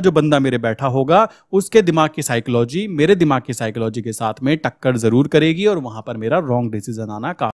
जो बंदा मेरे बैठा होगा उसके दिमाग की साइकोलॉजी मेरे दिमाग की साइकोलॉजी के साथ में टक्कर जरूर करेगी और वहां पर मेरा रॉन्ग डिसीजन आना काफी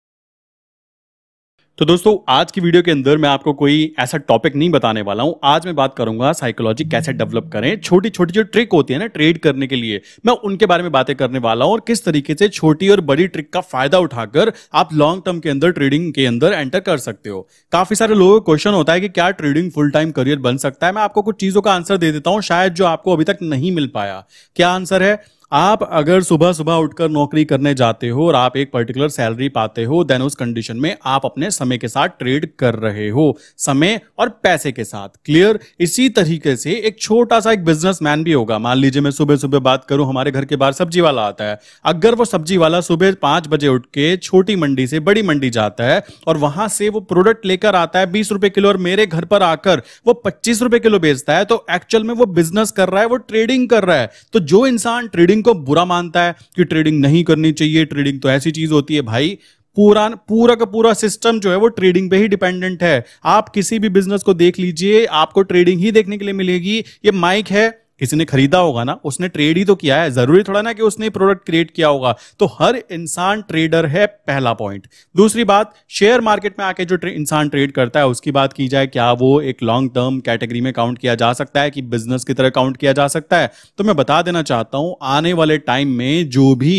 तो दोस्तों आज की वीडियो के अंदर मैं आपको कोई ऐसा टॉपिक नहीं बताने वाला हूं आज मैं बात करूंगा साइकोलॉजी कैसे डेवलप करें छोटी छोटी जो ट्रिक होती है ना ट्रेड करने के लिए मैं उनके बारे में बातें करने वाला हूं और किस तरीके से छोटी और बड़ी ट्रिक का फायदा उठाकर आप लॉन्ग टर्म के अंदर ट्रेडिंग के अंदर एंटर कर सकते हो काफी सारे लोगों का क्वेश्चन होता है कि क्या ट्रेडिंग फुल टाइम करियर बन सकता है मैं आपको कुछ चीजों का आंसर दे देता हूं शायद जो आपको अभी तक नहीं मिल पाया क्या आंसर है आप अगर सुबह सुबह उठकर नौकरी करने जाते हो और आप एक पर्टिकुलर सैलरी पाते हो देन उस कंडीशन में आप अपने समय के साथ ट्रेड कर रहे हो समय और पैसे के साथ क्लियर इसी तरीके से एक छोटा सा एक बिजनेसमैन भी होगा मान लीजिए मैं सुबह सुबह बात करूं हमारे घर के बाहर सब्जी वाला आता है अगर वो सब्जी वाला सुबह पांच बजे उठ के छोटी मंडी से बड़ी मंडी जाता है और वहां से वो प्रोडक्ट लेकर आता है बीस रुपए किलो और मेरे घर पर आकर वो पच्चीस रुपए किलो बेचता है तो एक्चुअल में वो बिजनेस कर रहा है वो ट्रेडिंग कर रहा है तो जो इंसान ट्रेडिंग ट्रेडिंग को बुरा मानता है कि ट्रेडिंग नहीं करनी चाहिए ट्रेडिंग तो ऐसी चीज होती है भाई पूरा पूरा का पूरा सिस्टम जो है वो ट्रेडिंग पे ही डिपेंडेंट है आप किसी भी बिजनेस को देख लीजिए आपको ट्रेडिंग ही देखने के लिए मिलेगी ये माइक है किसी ने खरीदा होगा ना उसने ट्रेड ही तो किया है जरूरी थोड़ा ना कि उसने प्रोडक्ट क्रिएट किया होगा तो हर इंसान ट्रेडर है पहला पॉइंट दूसरी बात शेयर मार्केट में आके जो ट्रे, इंसान ट्रेड करता है उसकी बात की जाए क्या वो एक लॉन्ग टर्म कैटेगरी में काउंट किया जा सकता है कि बिजनेस की तरह काउंट किया जा सकता है तो मैं बता देना चाहता हूं आने वाले टाइम में जो भी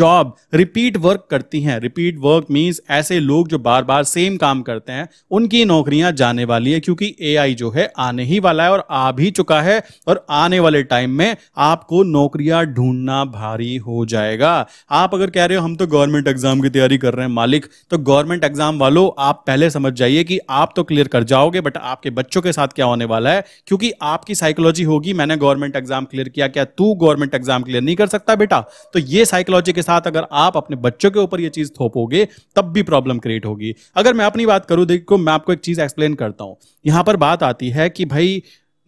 जॉब रिपीट वर्क करती हैं रिपीट वर्क मीन्स ऐसे लोग जो बार बार सेम काम करते हैं उनकी नौकरियां जाने वाली है क्योंकि ए जो है आने ही वाला है और आ भी चुका है और आने वाले टाइम में आपको नौकरियां ढूंढना भारी हो जाएगा आप अगर कह रहे हो हम तो गवर्नमेंट एग्जाम की तैयारी कर रहे हैं मालिक तो गवर्नमेंट एग्जाम वालों आप पहले समझ जाइए कि आप तो क्लियर कर जाओगे बट आपके बच्चों के साथ क्या होने वाला है क्योंकि आपकी साइकोलॉजी होगी मैंने गवर्नमेंट एग्जाम क्लियर किया क्या तू गवर्नमेंट एग्जाम क्लियर नहीं कर सकता बेटा तो ये साइकोलॉजी के साथ अगर आप अपने बच्चों के ऊपर ये चीज थोपोगे तब भी प्रॉब्लम क्रिएट होगी अगर मैं अपनी बात करूं देखो मैं आपको एक चीज एक्सप्लेन करता हूं यहां पर बात आती है कि भाई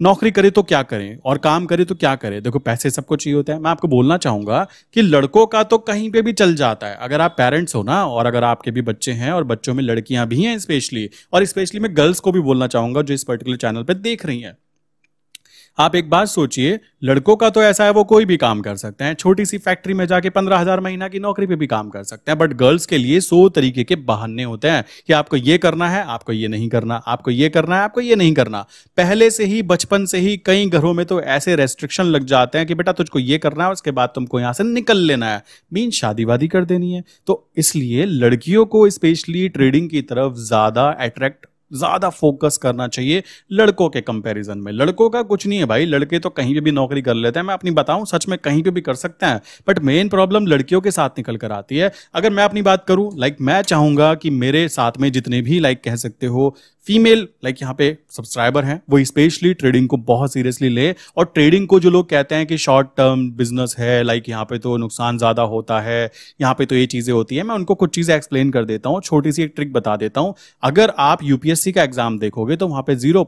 नौकरी करे तो क्या करें और काम करे तो क्या करें देखो पैसे सबको चाहिए होता है मैं आपको बोलना चाहूंगा कि लड़कों का तो कहीं पे भी चल जाता है अगर आप पेरेंट्स हो ना और अगर आपके भी बच्चे हैं और बच्चों में लड़कियां भी हैं स्पेशली और स्पेशली मैं गर्ल्स को भी बोलना चाहूंगा जो इस पर्टिकुलर चैनल पर देख रही हैं आप एक बात सोचिए लड़कों का तो ऐसा है वो कोई भी काम कर सकते हैं छोटी सी फैक्ट्री में जाके पंद्रह हजार महीना की नौकरी पे भी काम कर सकते हैं बट गर्ल्स के लिए सो तरीके के बहाने होते हैं कि आपको ये करना है आपको ये नहीं करना आपको ये करना है आपको ये नहीं करना पहले से ही बचपन से ही कई घरों में तो ऐसे रेस्ट्रिक्शन लग जाते हैं कि बेटा तुझको ये करना है उसके बाद तुमको यहाँ से निकल लेना है मीन शादी वादी कर देनी है तो इसलिए लड़कियों को स्पेशली ट्रेडिंग की तरफ ज्यादा अट्रैक्ट ज़्यादा फोकस करना चाहिए लड़कों के कंपैरिजन में लड़कों का कुछ नहीं है भाई लड़के तो कहीं पे भी नौकरी कर लेते हैं मैं अपनी बताऊं सच में कहीं पे भी कर सकते हैं बट मेन प्रॉब्लम लड़कियों के साथ निकल कर आती है अगर मैं अपनी बात करूं लाइक मैं चाहूंगा कि मेरे साथ में जितने भी लाइक कह सकते हो फीमेल लाइक यहाँ पे सब्सक्राइबर हैं वो स्पेशली ट्रेडिंग को बहुत सीरियसली ले और ट्रेडिंग को जो लोग कहते हैं कि शॉर्ट टर्म बिजनेस है लाइक यहाँ पे तो नुकसान ज़्यादा होता है यहाँ पे तो ये चीज़ें होती है मैं उनको कुछ चीज़ें एक्सप्लेन कर देता हूँ छोटी सी एक ट्रिक बता देता हूँ अगर आप यूपीएससी का एग्जाम देखोगे तो वहाँ पे जीरो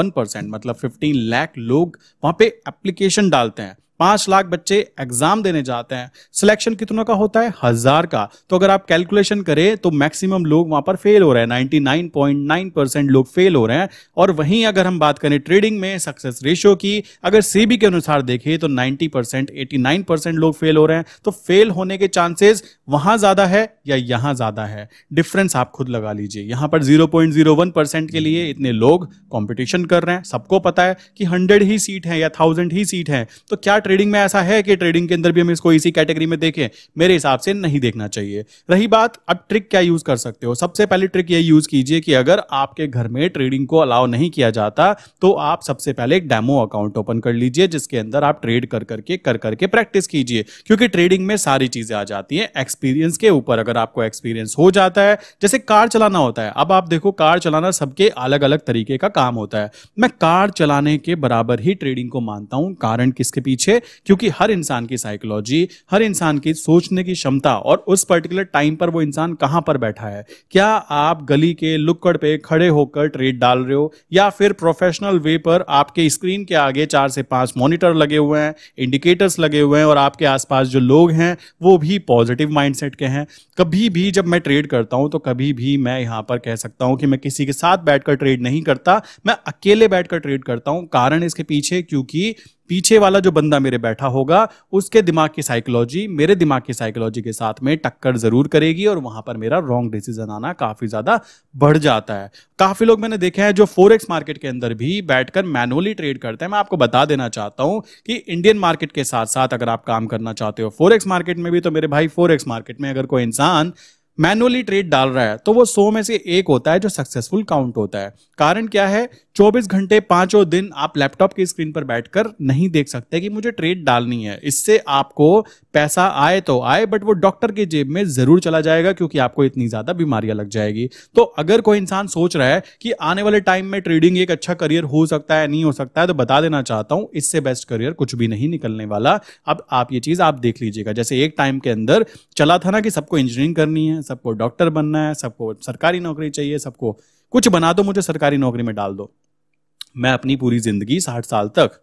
मतलब फिफ्टीन लैख लोग वहाँ पे एप्लीकेशन डालते हैं पांच लाख बच्चे एग्जाम देने जाते हैं सिलेक्शन कितनों का होता है हजार का तो अगर आप कैलकुलेशन करें तो मैक्सिमम लोग वहां पर फेल हो रहे हैं 99.9 परसेंट लोग फेल हो रहे हैं और वहीं अगर हम बात करें ट्रेडिंग में सक्सेस रेशियो की अगर सीबी के अनुसार देखें तो 90 परसेंट एटी परसेंट लोग फेल हो रहे हैं तो फेल होने के चांसेस वहां ज्यादा है या यहां ज्यादा है डिफरेंस आप खुद लगा लीजिए यहां पर जीरो परसेंट के लिए इतने लोग कॉम्पिटिशन कर रहे हैं सबको पता है कि हंड्रेड ही सीट है या थाउजेंड ही सीट है तो क्या ट्रेडिंग में ऐसा है कि ट्रेडिंग के अंदर भी हम इसको इसी कैटेगरी में देखें मेरे हिसाब से नहीं देखना चाहिए रही बात अब ट्रिक क्या यूज कर सकते हो सबसे पहले ट्रिक ये यूज कीजिए कि अगर आपके घर में ट्रेडिंग को अलाउ नहीं किया जाता तो आप सबसे पहले एक डेमो अकाउंट ओपन कर लीजिए जिसके अंदर आप ट्रेड कर करके कर करके प्रैक्टिस कीजिए क्योंकि ट्रेडिंग में सारी चीजें आ जाती है एक्सपीरियंस के ऊपर अगर आपको एक्सपीरियंस हो जाता है जैसे कार चलाना होता है अब आप देखो कार चलाना सबके अलग अलग तरीके का काम होता है मैं कार चलाने के बराबर ही ट्रेडिंग को मानता हूं कारण किसके पीछे क्योंकि हर इंसान की साइकोलॉजी हर इंसान की सोचने की क्षमता और उस पर्टिकुलर टाइम पर वो इंसान कहां पर बैठा है क्या आप गली के लुक्कड़ पे खड़े होकर ट्रेड डाल रहे हो या फिर प्रोफेशनल वे पर आपके स्क्रीन के आगे चार से पांच मॉनिटर लगे हुए हैं इंडिकेटर्स लगे हुए हैं और आपके आसपास जो लोग हैं वो भी पॉजिटिव माइंडसेट के हैं कभी भी जब मैं ट्रेड करता हूं तो कभी भी मैं यहां पर कह सकता हूं कि मैं किसी के साथ बैठकर ट्रेड नहीं करता मैं अकेले बैठकर ट्रेड करता हूं कारण इसके पीछे क्योंकि पीछे वाला जो बंदा मेरे बैठा होगा उसके दिमाग की साइकोलॉजी मेरे दिमाग की साइकोलॉजी के साथ में टक्कर जरूर करेगी और वहां पर मेरा रॉन्ग डिसीजन आना काफी ज्यादा बढ़ जाता है काफी लोग मैंने देखा है जो फोरेक्स मार्केट के अंदर भी बैठकर मैनुअली ट्रेड करते हैं मैं आपको बता देना चाहता हूं कि इंडियन मार्केट के साथ साथ अगर आप काम करना चाहते हो फोरेक्स मार्केट में भी तो मेरे भाई फोरेक्स मार्केट में अगर कोई इंसान मैनुअली ट्रेड डाल रहा है तो वो सौ में से एक होता है जो सक्सेसफुल काउंट होता है कारण क्या है 24 घंटे पांचों दिन आप लैपटॉप की स्क्रीन पर बैठकर नहीं देख सकते कि मुझे ट्रेड डालनी है इससे आपको पैसा आए तो आए बट वो डॉक्टर की जेब में जरूर चला जाएगा क्योंकि आपको इतनी ज्यादा बीमारियां लग जाएगी तो अगर कोई इंसान सोच रहा है कि आने वाले टाइम में ट्रेडिंग एक अच्छा करियर हो सकता है नहीं हो सकता है तो बता देना चाहता हूं इससे बेस्ट करियर कुछ भी नहीं निकलने वाला अब आप ये चीज आप देख लीजिएगा जैसे एक टाइम के अंदर चला था ना कि सबको इंजीनियरिंग करनी है सबको डॉक्टर बनना है सबको सरकारी नौकरी चाहिए सबको कुछ बना दो मुझे सरकारी नौकरी में डाल दो मैं अपनी पूरी जिंदगी साठ साल तक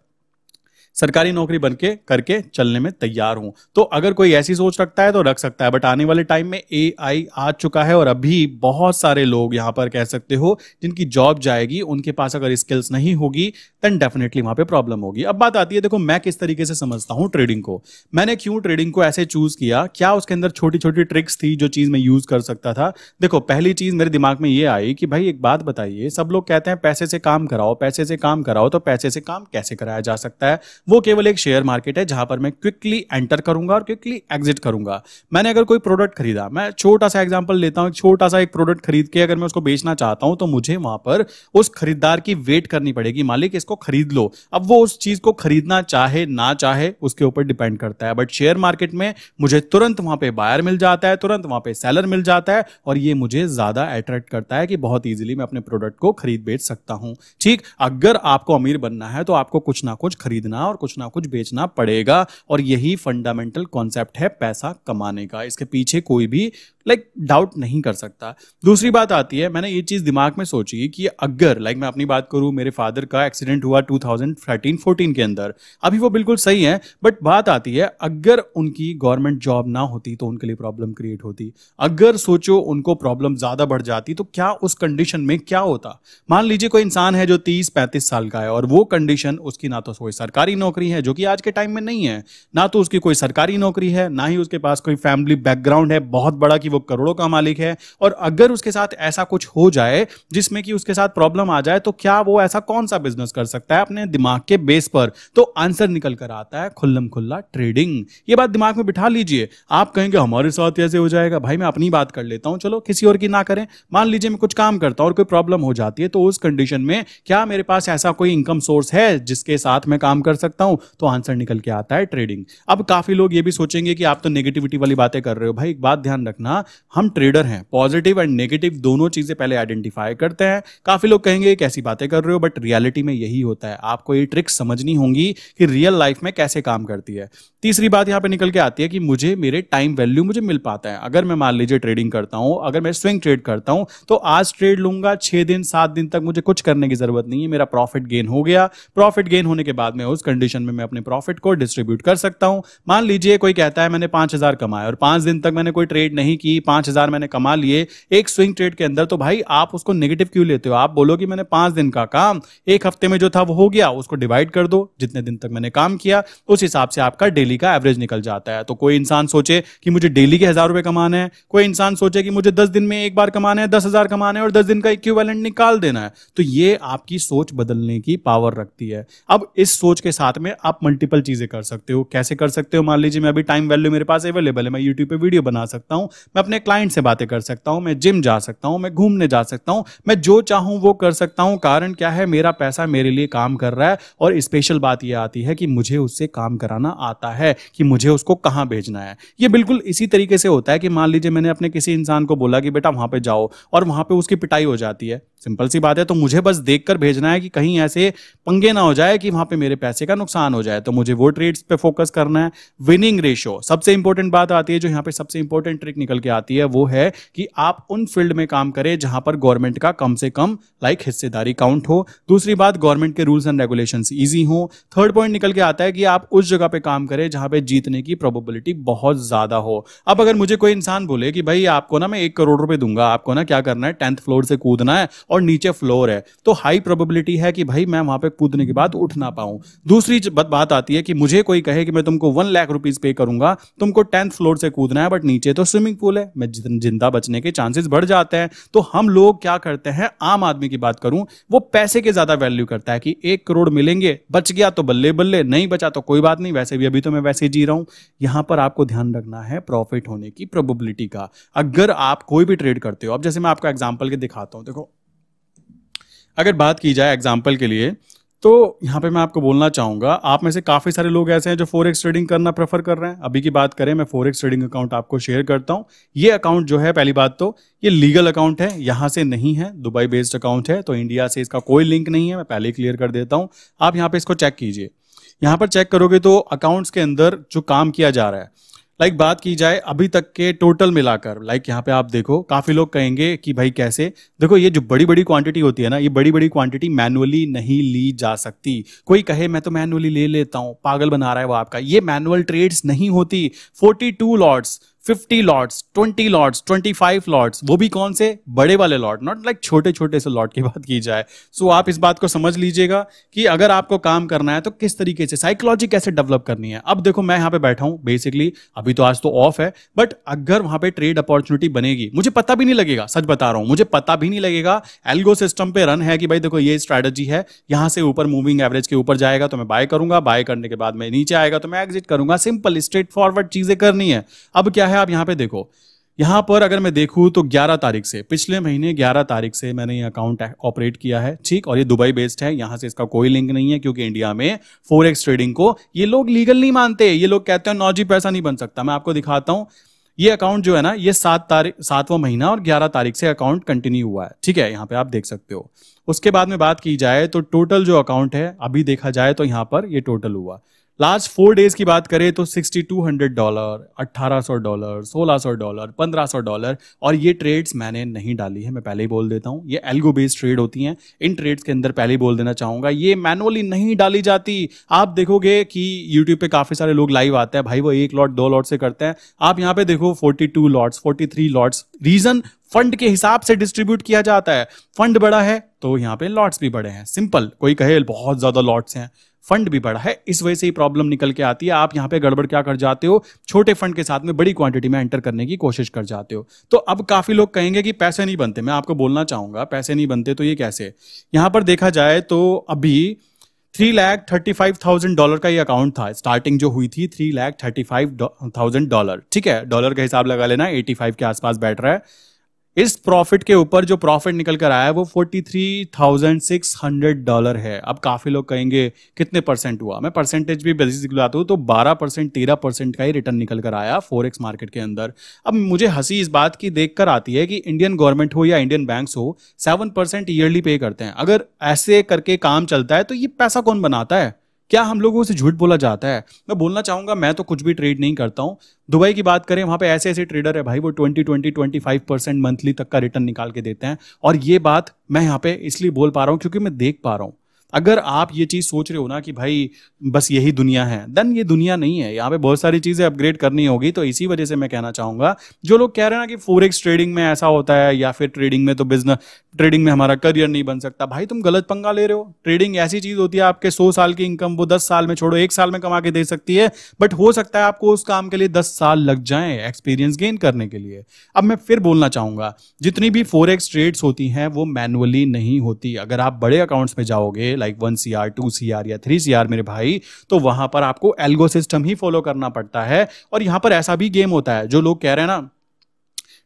सरकारी नौकरी बन के करके चलने में तैयार हूं तो अगर कोई ऐसी सोच रखता है तो रख सकता है बट आने वाले टाइम में ए आ चुका है और अभी बहुत सारे लोग यहाँ पर कह सकते हो जिनकी जॉब जाएगी उनके पास अगर स्किल्स नहीं होगी देन डेफिनेटली वहां पे प्रॉब्लम होगी अब बात आती है देखो मैं किस तरीके से समझता हूँ ट्रेडिंग को मैंने क्यों ट्रेडिंग को ऐसे चूज किया क्या उसके अंदर छोटी छोटी ट्रिक्स थी जो चीज मैं यूज कर सकता था देखो पहली चीज मेरे दिमाग में ये आई कि भाई एक बात बताइए सब लोग कहते हैं पैसे से काम कराओ पैसे से काम कराओ तो पैसे से काम कैसे कराया जा सकता है वो केवल एक शेयर मार्केट है जहां पर मैं क्विकली एंटर करूंगा और क्विकली एग्जिट करूंगा मैंने अगर कोई प्रोडक्ट खरीदा मैं छोटा सा एग्जाम्पल लेता हूँ छोटा सा एक प्रोडक्ट खरीद के अगर मैं उसको बेचना चाहता हूं तो मुझे वहां पर उस खरीदार की वेट करनी पड़ेगी मालिक इसको खरीद लो अब वो उस चीज को खरीदना चाहे ना चाहे उसके ऊपर डिपेंड करता है बट शेयर मार्केट में मुझे तुरंत वहां पे बायर मिल जाता है तुरंत वहां पे सेलर मिल जाता है और ये मुझे ज्यादा अट्रैक्ट करता है कि बहुत ईजिली मैं अपने प्रोडक्ट को खरीद बेच सकता हूं ठीक अगर आपको अमीर बनना है तो आपको कुछ ना कुछ खरीदना और कुछ ना कुछ बेचना पड़ेगा और यही फंडामेंटल कॉन्सेप्ट है पैसा कमाने का इसके पीछे कोई भी लाइक like, डाउट नहीं कर सकता दूसरी बात आती है मैंने ये चीज़ दिमाग में सोची कि अगर लाइक like, मैं अपनी बात करूं मेरे फादर का एक्सीडेंट हुआ 2013 14 के अंदर अभी वो बिल्कुल सही है बट बात आती है अगर उनकी गवर्नमेंट जॉब ना होती तो उनके लिए प्रॉब्लम क्रिएट होती अगर सोचो उनको प्रॉब्लम ज़्यादा बढ़ जाती तो क्या उस कंडीशन में क्या होता मान लीजिए कोई इंसान है जो तीस पैंतीस साल का है और वो कंडीशन उसकी ना तो कोई सरकारी नौकरी है जो कि आज के टाइम में नहीं है ना तो उसकी कोई सरकारी नौकरी है ना ही उसके पास कोई फैमिली बैकग्राउंड है बहुत बड़ा कि वो करोड़ों का मालिक है और अगर उसके साथ ऐसा कुछ हो जाए जिसमें कि उसके साथ प्रॉब्लम आ जाए तो क्या वो ऐसा कौन सा बिजनेस कर सकता है अपने दिमाग के बेस पर तो आंसर निकल कर आता है खुल्लम खुल्ला ट्रेडिंग ये बात दिमाग में बिठा लीजिए आप कहेंगे हमारे साथ ऐसे हो जाएगा भाई मैं अपनी बात कर लेता हूं चलो किसी और की ना करें मान लीजिए मैं कुछ काम करता हूं और कोई प्रॉब्लम हो जाती है तो उस कंडीशन में क्या मेरे पास ऐसा कोई इनकम सोर्स है जिसके साथ मैं काम कर सकता हूं तो आंसर निकल के आता है ट्रेडिंग अब काफी लोग ये भी सोचेंगे कि आप तो नेगेटिविटी वाली बातें कर रहे हो भाई एक बात ध्यान रखना हम ट्रेडर हैं पॉजिटिव एंड नेगेटिव दोनों चीज़ें पहले आइडेंटिफाई करते हैं काफ़ी लोग कहेंगे कैसी बातें कर रहे हो बट रियलिटी में यही होता है आपको ये ट्रिक समझनी होंगी कि रियल लाइफ में कैसे काम करती है तीसरी बात यहां पर निकल के आती है कि मुझे मेरे टाइम वैल्यू मुझे मिल पाता है अगर मैं मान लीजिए ट्रेडिंग करता हूं अगर मैं स्विंग ट्रेड करता हूं तो आज ट्रेड लूंगा छह दिन सात दिन तक मुझे कुछ करने की ज़रूरत नहीं है मेरा प्रॉफिट गेन हो गया प्रॉफिट गेन होने के बाद में उस कंडीशन में मैं अपने प्रॉफिट को डिस्ट्रीब्यूट कर सकता हूं मान लीजिए कोई कहता है मैंने पांच हजार कमाया और पांच दिन तक मैंने कोई ट्रेड नहीं किया कि पांच हजार मैंने कमा लिए एक स्विंग ट्रेड के अंदर तो भाई आप उसको नेगेटिव क्यों लेते हो आप बोलो कि मैंने पांच दिन का काम एक हफ्ते में जो था वो हो गया उसको डिवाइड कर दो जितने दिन तक मैंने काम किया उस हिसाब से आपका डेली का एवरेज निकल जाता है तो कोई इंसान सोचे कि मुझे डेली के हजार रुपए कमाना है कोई इंसान सोचे कि मुझे दस दिन में एक बार कमाना है दस हजार कमाना है और दस दिन का इक्वेलेंट निकाल देना है तो ये आपकी सोच बदलने की पावर रखती है अब इस सोच के साथ में आप मल्टीपल चीजें कर सकते हो कैसे कर सकते हो मान लीजिए मैं अभी टाइम वैल्यू मेरे पास अवेलेबल है मैं यूट्यूब पर वीडियो बना सकता हूं मैं अपने क्लाइंट से बातें कर सकता हूं मैं जिम जा सकता हूं मैं घूमने जा सकता हूं मैं जो चाहूं वो कर सकता हूं कारण क्या है मेरा पैसा मेरे लिए काम कर रहा है और स्पेशल बात यह आती है कि मुझे उससे काम कराना आता है कि मुझे उसको कहाँ भेजना है ये बिल्कुल इसी तरीके से होता है कि मान लीजिए मैंने अपने किसी इंसान को बोला कि बेटा वहाँ पर जाओ और वहाँ पर उसकी पिटाई हो जाती है सिंपल सी बात है तो मुझे बस देख भेजना है कि कहीं ऐसे पंगे ना हो जाए कि वहां पे मेरे पैसे का नुकसान हो जाए तो मुझे वो ट्रेड्स पे फोकस करना है विनिंग रेशियो सबसे इंपॉर्टेंट बात आती है जो यहाँ पे सबसे इंपॉर्टेंट ट्रिक निकल के के आती है वो है कि आप उन फील्ड में काम करें जहां पर गवर्नमेंट का कम से कम लाइक हिस्सेदारी काउंट हो दूसरी बात गवर्नमेंट के रूल्स एंड रेगुलेशन ईजी हो थर्ड पॉइंट निकल के आता है कि आप उस जगह पे काम करें जहां पे जीतने की प्रोबेबिलिटी बहुत ज्यादा हो अब अगर मुझे कोई इंसान बोले कि भाई आपको ना मैं एक करोड़ रुपए दूंगा आपको ना क्या करना है टेंथ फ्लोर से कूदना है और नीचे फ्लोर है तो हाई प्रोबेबिलिटी है कि भाई मैं वहां पर कूदने के बाद उठ ना पाऊं दूसरी बात आती है कि मुझे कोई कहे कि मैं तुमको वन लाख रुपीज पे करूंगा तुमको टेंथ फ्लोर से कूदना है बट नीचे तो स्विमिंग पूल है मैं जिंदा बचने के चांसेस बढ़ जाते हैं तो हम लोग क्या करते हैं आम आदमी की बात करूं वो पैसे के ज्यादा वैल्यू करता है कि एक करोड़ मिलेंगे बच गया तो बल्ले बल्ले नहीं बचा तो कोई बात नहीं वैसे भी अभी तो मैं वैसे ही जी रहा हूं यहां पर आपको ध्यान रखना है प्रॉफिट होने की प्रोबेबिलिटी का अगर आप कोई भी ट्रेड करते हो अब जैसे मैं आपको एग्जाम्पल के दिखाता हूं देखो अगर बात की जाए एग्जाम्पल के लिए तो यहाँ पे मैं आपको बोलना चाहूंगा आप में से काफ़ी सारे लोग ऐसे हैं जो एक्स ट्रेडिंग करना प्रेफर कर रहे हैं अभी की बात करें मैं एक्स ट्रेडिंग अकाउंट आपको शेयर करता हूँ ये अकाउंट जो है पहली बात तो ये लीगल अकाउंट है यहाँ से नहीं है दुबई बेस्ड अकाउंट है तो इंडिया से इसका कोई लिंक नहीं है मैं पहले क्लियर कर देता हूँ आप यहाँ पर इसको चेक कीजिए यहाँ पर चेक करोगे तो अकाउंट्स के अंदर जो काम किया जा रहा है लाइक like बात की जाए अभी तक के टोटल मिलाकर लाइक like यहाँ पे आप देखो काफी लोग कहेंगे कि भाई कैसे देखो ये जो बड़ी बड़ी क्वांटिटी होती है ना ये बड़ी बड़ी क्वांटिटी मैनुअली नहीं ली जा सकती कोई कहे मैं तो मैनुअली ले लेता हूँ पागल बना रहा है वो आपका ये मैनुअल ट्रेड्स नहीं होती forty two lots fifty lots twenty lots twenty five lots वो भी कौन से बड़े वाले लॉट नॉट लाइक छोटे छोटे से लॉट की बात की जाए सो so, आप इस बात को समझ लीजिएगा कि अगर आपको काम करना है तो किस तरीके से साइकोलॉजी कैसे डेवलप करनी है अब देखो मैं यहाँ पे बैठा हूँ बेसिकली अभी तो आज तो ऑफ है बट अगर वहां पे ट्रेड अपॉर्चुनिटी बनेगी मुझे पता भी नहीं लगेगा सच बता रहा हूँ मुझे पता भी नहीं लगेगा एल्गो सिस्टम पे रन है कि भाई देखो ये स्ट्रैटेजी है यहाँ से ऊपर मूविंग एवरेज के ऊपर जाएगा तो मैं बाय करूंगा बाय करने के बाद मैं नीचे आएगा तो मैं एग्जिट करूंगा सिंपल स्ट्रेट फॉरवर्ड चीजें करनी है अब क्या है है आप यहाँ पे देखो यहाँ पर अगर मैं देखूँ तो 11 तारीख से पिछले महीने 11 तारीख से मैंने ये अकाउंट ऑपरेट किया है ठीक और ये दुबई बेस्ड है यहाँ से इसका कोई लिंक नहीं है क्योंकि इंडिया में फोर ट्रेडिंग को ये लोग लीगल नहीं मानते ये लोग कहते हैं नौ पैसा नहीं बन सकता मैं आपको दिखाता हूँ ये अकाउंट जो है ना ये सात तारीख सातवां महीना और ग्यारह तारीख से अकाउंट कंटिन्यू हुआ है ठीक है यहाँ पे आप देख सकते हो उसके बाद में बात की जाए तो टोटल जो अकाउंट है अभी देखा जाए तो यहाँ पर ये टोटल हुआ लास्ट फोर डेज की बात करें तो 6200 डॉलर 1800 डॉलर 1600 डॉलर 1500 डॉलर और ये ट्रेड्स मैंने नहीं डाली है मैं पहले ही बोल देता हूँ ये एल्गो बेस्ड ट्रेड होती हैं इन ट्रेड्स के अंदर पहले ही बोल देना चाहूंगा ये मैनुअली नहीं डाली जाती आप देखोगे कि यूट्यूब पे काफ़ी सारे लोग लाइव आते हैं भाई वो एक लॉट दो लॉट से करते हैं आप यहाँ पे देखो forty two lots forty three lots reason fund के हिसाब से डिस्ट्रीब्यूट किया जाता है फंड बड़ा है तो यहाँ पे लॉट्स भी बड़े हैं सिंपल कोई कहे बहुत ज्यादा लॉट्स हैं फंड भी बड़ा है इस वजह से ही प्रॉब्लम निकल के आती है आप यहाँ पे गड़बड़ क्या कर जाते हो छोटे फंड के साथ में बड़ी क्वांटिटी में एंटर करने की कोशिश कर जाते हो तो अब काफी लोग कहेंगे कि पैसे नहीं बनते मैं आपको बोलना चाहूंगा पैसे नहीं बनते तो ये कैसे यहाँ पर देखा जाए तो अभी three lakh thirty five thousand dollar का ये अकाउंट था स्टार्टिंग जो हुई थी three lakh thirty five thousand dollar ठीक है डॉलर का हिसाब लगा लेना एटी फाइव के आसपास बैठ रहा है इस प्रॉफिट के ऊपर जो प्रॉफिट निकल कर आया है वो 43,600 डॉलर है अब काफ़ी लोग कहेंगे कितने परसेंट हुआ मैं परसेंटेज भी बेसिस हूँ तो 12 परसेंट तेरह परसेंट का ही रिटर्न निकल कर आया एक्स मार्केट के अंदर अब मुझे हंसी इस बात की देख कर आती है कि इंडियन गवर्नमेंट हो या इंडियन बैंक हो सेवन परसेंट ईयरली पे करते हैं अगर ऐसे करके काम चलता है तो ये पैसा कौन बनाता है क्या हम लोगों से झूठ बोला जाता है मैं बोलना चाहूंगा मैं तो कुछ भी ट्रेड नहीं करता हूँ दुबई की बात करें वहाँ पे ऐसे ऐसे ट्रेडर है भाई वो 20 20 25 परसेंट मंथली तक का रिटर्न निकाल के देते हैं और ये बात मैं यहाँ पे इसलिए बोल पा रहा हूँ क्योंकि मैं देख पा रहा हूँ अगर आप ये चीज़ सोच रहे हो ना कि भाई बस यही दुनिया है देन ये दुनिया नहीं है यहाँ पे बहुत सारी चीज़ें अपग्रेड करनी होगी तो इसी वजह से मैं कहना चाहूंगा जो लोग कह रहे हैं ना कि फोरेक्स ट्रेडिंग में ऐसा होता है या फिर ट्रेडिंग में तो बिजनेस ट्रेडिंग में हमारा करियर नहीं बन सकता भाई तुम गलत पंगा ले रहे हो ट्रेडिंग ऐसी चीज़ होती है आपके सौ साल की इनकम वो दस साल में छोड़ो एक साल में कमा के दे सकती है बट हो सकता है आपको उस काम के लिए दस साल लग जाए एक्सपीरियंस गेन करने के लिए अब मैं फिर बोलना चाहूंगा जितनी भी फोरेक्स ट्रेड्स होती हैं वो मैनुअली नहीं होती अगर आप बड़े अकाउंट्स में जाओगे like one C R two C R या थ्री सी आर मेरे भाई तो वहां पर आपको एल्गो सिस्टम ही फॉलो करना पड़ता है और यहाँ पर ऐसा भी गेम होता है जो लोग कह रहे हैं ना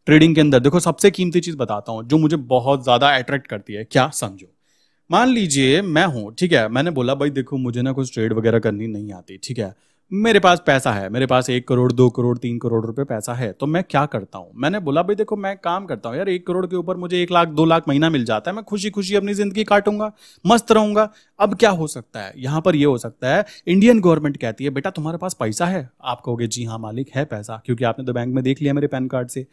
ट्रेडिंग के अंदर देखो सबसे कीमती चीज बताता हूं जो मुझे बहुत ज्यादा अट्रैक्ट करती है क्या समझो मान लीजिए मैं हूं ठीक है मैंने बोला भाई देखो मुझे ना कुछ ट्रेड वगैरह करनी नहीं आती ठीक है मेरे पास पैसा है मेरे पास एक करोड़ दो करोड़ तीन करोड़ रुपए पैसा है तो मैं क्या करता हूँ मैंने बोला भाई देखो मैं काम करता हूँ यार एक करोड़ के ऊपर मुझे एक लाख दो लाख महीना मिल जाता है मैं खुशी खुशी अपनी जिंदगी काटूंगा मस्त रहूंगा अब क्या हो सकता है यहाँ पर यह हो सकता है इंडियन गवर्नमेंट कहती है बेटा तुम्हारे पास पैसा है आप कहोगे जी हाँ मालिक है पैसा क्योंकि आपने तो बैंक में देख लिया मेरे पैन कार्ड से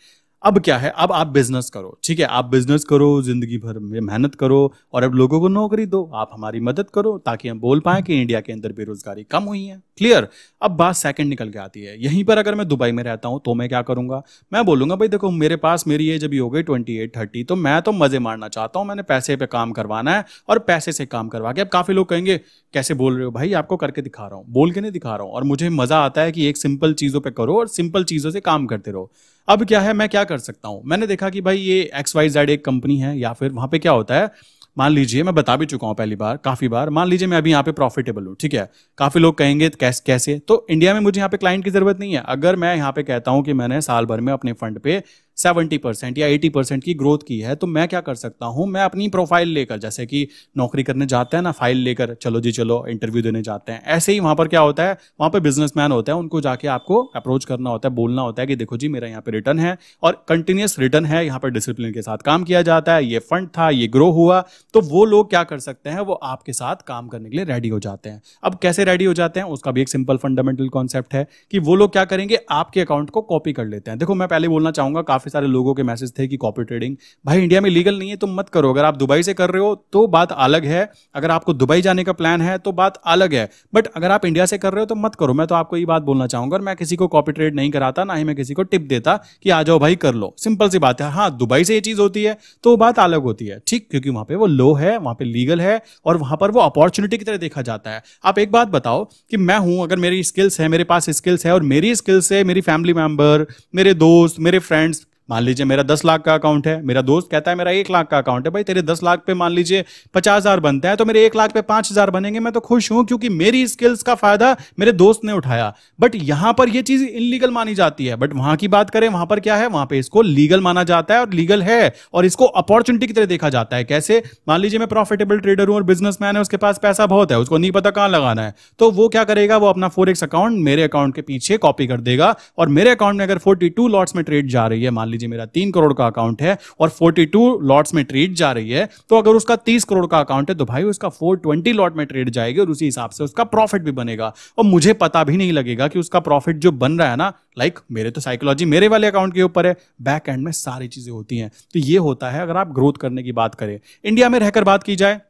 अब क्या है अब आप बिजनेस करो ठीक है आप बिजनेस करो जिंदगी भर में मेहनत करो और अब लोगों को नौकरी दो आप हमारी मदद करो ताकि हम बोल पाए कि इंडिया के अंदर बेरोजगारी कम हुई है क्लियर अब बात सेकंड निकल के आती है यहीं पर अगर मैं दुबई में रहता हूं तो मैं क्या करूंगा मैं बोलूंगा भाई देखो मेरे पास मेरी एज अभी हो गई ट्वेंटी एट थर्टी तो मैं तो मजे मारना चाहता हूं मैंने पैसे पे काम करवाना है और पैसे से काम करवा के अब काफी लोग कहेंगे कैसे बोल रहे हो भाई आपको करके दिखा रहा हूँ बोल के नहीं दिखा रहा हूँ और मुझे मजा आता है कि एक सिंपल चीजों पर करो और सिंपल चीजों से काम करते रहो अब क्या है मैं क्या कर सकता हूँ मैंने देखा कि भाई ये एक्स वाई जेड एक कंपनी है या फिर वहां पे क्या होता है मान लीजिए मैं बता भी चुका हूँ पहली बार काफ़ी बार मान लीजिए मैं अभी यहाँ पे प्रॉफिटेबल हूँ ठीक है काफ़ी लोग कहेंगे कैस, कैसे तो इंडिया में मुझे यहाँ पे क्लाइंट की ज़रूरत नहीं है अगर मैं यहाँ पे कहता हूँ कि मैंने साल भर में अपने फंड पे सेवेंटी परसेंट या एटी परसेंट की ग्रोथ की है तो मैं क्या कर सकता हूँ मैं अपनी प्रोफाइल लेकर जैसे कि नौकरी करने जाते हैं ना फाइल लेकर चलो जी चलो इंटरव्यू देने जाते हैं ऐसे ही वहाँ पर क्या होता है वहाँ पर बिजनेसमैन होता है उनको जाके आपको अप्रोच करना होता है बोलना होता है कि देखो जी मेरा यहाँ पे रिटर्न है और कंटिन्यूस रिटर्न है यहाँ पर डिसिप्लिन के साथ काम किया जाता है ये फंड था ये ग्रो हुआ तो वो लोग क्या कर सकते हैं वो आपके साथ काम करने के लिए रेडी हो जाते हैं अब कैसे रेडी हो जाते हैं उसका भी एक सिंपल फंडामेंटल कॉन्सेप्ट है कि वो लोग क्या करेंगे आपके अकाउंट को कॉपी कर लेते हैं देखो मैं पहले बोलना चाहूंगा काफी काफ़ी सारे लोगों के मैसेज थे कि कॉपी ट्रेडिंग भाई इंडिया में लीगल नहीं है तो मत करो अगर आप दुबई से कर रहे हो तो बात अलग है अगर आपको दुबई जाने का प्लान है तो बात अलग है बट अगर आप इंडिया से कर रहे हो तो मत करो मैं तो आपको ये बात बोलना चाहूंगा मैं किसी को कॉपी ट्रेड नहीं कराता ना ही मैं किसी को टिप देता कि आ जाओ भाई कर लो सिंपल सी बात है हाँ दुबई से ये चीज़ होती है तो बात अलग होती है ठीक क्योंकि वहां पर वो लो है वहां पर लीगल है और वहां पर वो अपॉर्चुनिटी की तरह देखा जाता है आप एक बात बताओ कि मैं हूं अगर मेरी स्किल्स है मेरे पास स्किल्स है और मेरी स्किल्स से मेरी फैमिली मेंबर मेरे दोस्त मेरे फ्रेंड्स मान लीजिए मेरा दस लाख का अकाउंट है मेरा दोस्त कहता है मेरा एक लाख का अकाउंट है भाई तेरे दस लाख पे मान लीजिए पचास हजार बनता है तो मेरे एक लाख पे पांच हजार बनेंगे मैं तो खुश हूं क्योंकि मेरी स्किल्स का फायदा मेरे दोस्त ने उठाया बट यहां पर यह चीज इनलीगल मानी जाती है बट वहां की बात करें वहां पर क्या है वहां पर इसको लीगल माना जाता है और लीगल है और इसको अपॉर्चुनिटी की तरह देखा जाता है कैसे मान लीजिए मैं प्रॉफिटेबल ट्रेडर हूं और बिजनेसमैन है उसके पास पैसा बहुत है उसको नहीं पता कहां लगाना है तो वो क्या करेगा वो अपना फोर अकाउंट मेरे अकाउंट के पीछे कॉपी कर देगा और मेरे अकाउंट में अगर फोर्टी लॉट्स में ट्रेड जा रही है मान लीजिए लीजिए मेरा तीन करोड़ का अकाउंट है और फोर्टी टू लॉट्स में ट्रेड जा रही है तो अगर उसका तीस करोड़ का अकाउंट है तो भाई उसका फोर ट्वेंटी लॉट में ट्रेड जाएगी और उसी हिसाब से उसका प्रॉफिट भी बनेगा और मुझे पता भी नहीं लगेगा कि उसका प्रॉफिट जो बन रहा है ना लाइक like, मेरे तो साइकोलॉजी मेरे वाले अकाउंट के ऊपर है बैक एंड में सारी चीजें होती हैं तो ये होता है अगर आप ग्रोथ करने की बात करें इंडिया में रहकर बात की जाए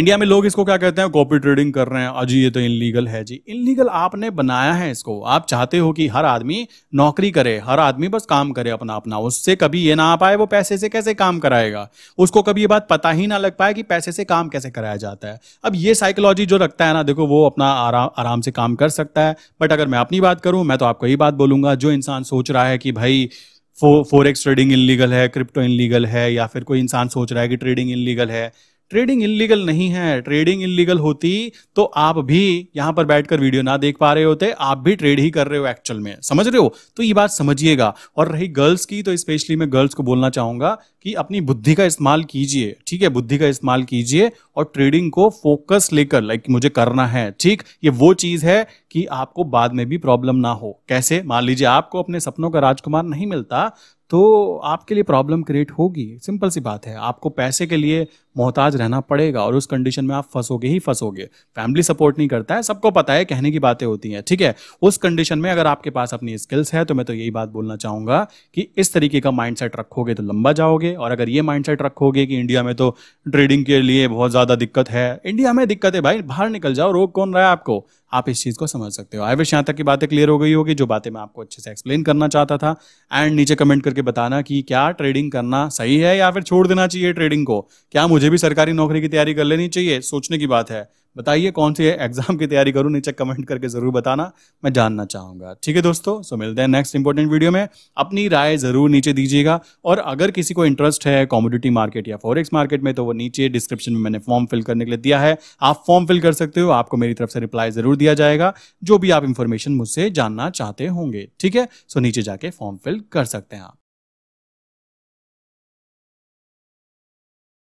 इंडिया में लोग इसको क्या कहते हैं कॉपी ट्रेडिंग कर रहे हैं अजी ये तो इनलीगल है जी इनलीगल आपने बनाया है इसको आप चाहते हो कि हर आदमी नौकरी करे हर आदमी बस काम करे अपना अपना उससे कभी ये ना आ पाए वो पैसे से कैसे काम कराएगा उसको कभी ये बात पता ही ना लग पाए कि पैसे से काम कैसे कराया जाता है अब ये साइकोलॉजी जो रखता है ना देखो वो अपना आराम आराम से काम कर सकता है बट अगर मैं अपनी बात करूं मैं तो आपको ये बात बोलूंगा जो इंसान सोच रहा है कि भाई फो, फोरेक्स ट्रेडिंग इनलीगल है क्रिप्टो इनलीगल है या फिर कोई इंसान सोच रहा है कि ट्रेडिंग इनलीगल है ट्रेडिंग इलीगल नहीं है ट्रेडिंग इलीगल होती तो आप भी यहां पर बैठकर वीडियो ना देख पा रहे होते आप भी ट्रेड ही कर रहे हो एक्चुअल में समझ रहे हो तो ये बात समझिएगा और रही गर्ल्स की तो स्पेशली मैं गर्ल्स को बोलना चाहूंगा कि अपनी बुद्धि का इस्तेमाल कीजिए ठीक है बुद्धि का इस्तेमाल कीजिए और ट्रेडिंग को फोकस लेकर लाइक मुझे करना है ठीक ये वो चीज है कि आपको बाद में भी प्रॉब्लम ना हो कैसे मान लीजिए आपको अपने सपनों का राजकुमार नहीं मिलता तो आपके लिए प्रॉब्लम क्रिएट होगी सिंपल सी बात है आपको पैसे के लिए मोहताज रहना पड़ेगा और उस कंडीशन में आप फंसोगे ही फंसोगे फैमिली सपोर्ट नहीं करता है सबको पता है कहने की बातें होती हैं ठीक है उस कंडीशन में अगर आपके पास अपनी स्किल्स है तो मैं तो यही बात बोलना चाहूंगा कि इस तरीके का माइंड रखोगे तो लंबा जाओगे और अगर ये माइंड रखोगे कि इंडिया में तो ट्रेडिंग के लिए बहुत ज़्यादा दिक्कत है इंडिया में दिक्कत है भाई बाहर निकल जाओ रोग कौन रहा है आपको आप इस चीज़ को समझ सकते हो आई विश यहाँ तक की बातें क्लियर हो गई होगी जो बातें मैं आपको अच्छे से एक्सप्लेन करना चाहता था एंड नीचे कमेंट करके बताना कि क्या ट्रेडिंग करना सही है या फिर छोड़ देना चाहिए ट्रेडिंग को क्या मुझे भी सरकारी नौकरी की तैयारी कर लेनी चाहिए सोचने की बात है बताइए कौन सी एग्जाम की तैयारी करूँ नीचे कमेंट करके जरूर बताना मैं जानना चाहूंगा ठीक है दोस्तों सो मिलते हैं नेक्स्ट इंपॉर्टेंट वीडियो में अपनी राय जरूर नीचे दीजिएगा और अगर किसी को इंटरेस्ट है कॉमोडिटी मार्केट या फॉरेक्स मार्केट में तो वो नीचे डिस्क्रिप्शन में मैंने फॉर्म फिल करने के लिए दिया है आप फॉर्म फिल कर सकते हो आपको मेरी तरफ से रिप्लाई जरूर दिया जाएगा जो भी आप इंफॉर्मेशन मुझसे जानना चाहते होंगे ठीक है सो नीचे जाके फॉर्म फिल कर सकते हैं आप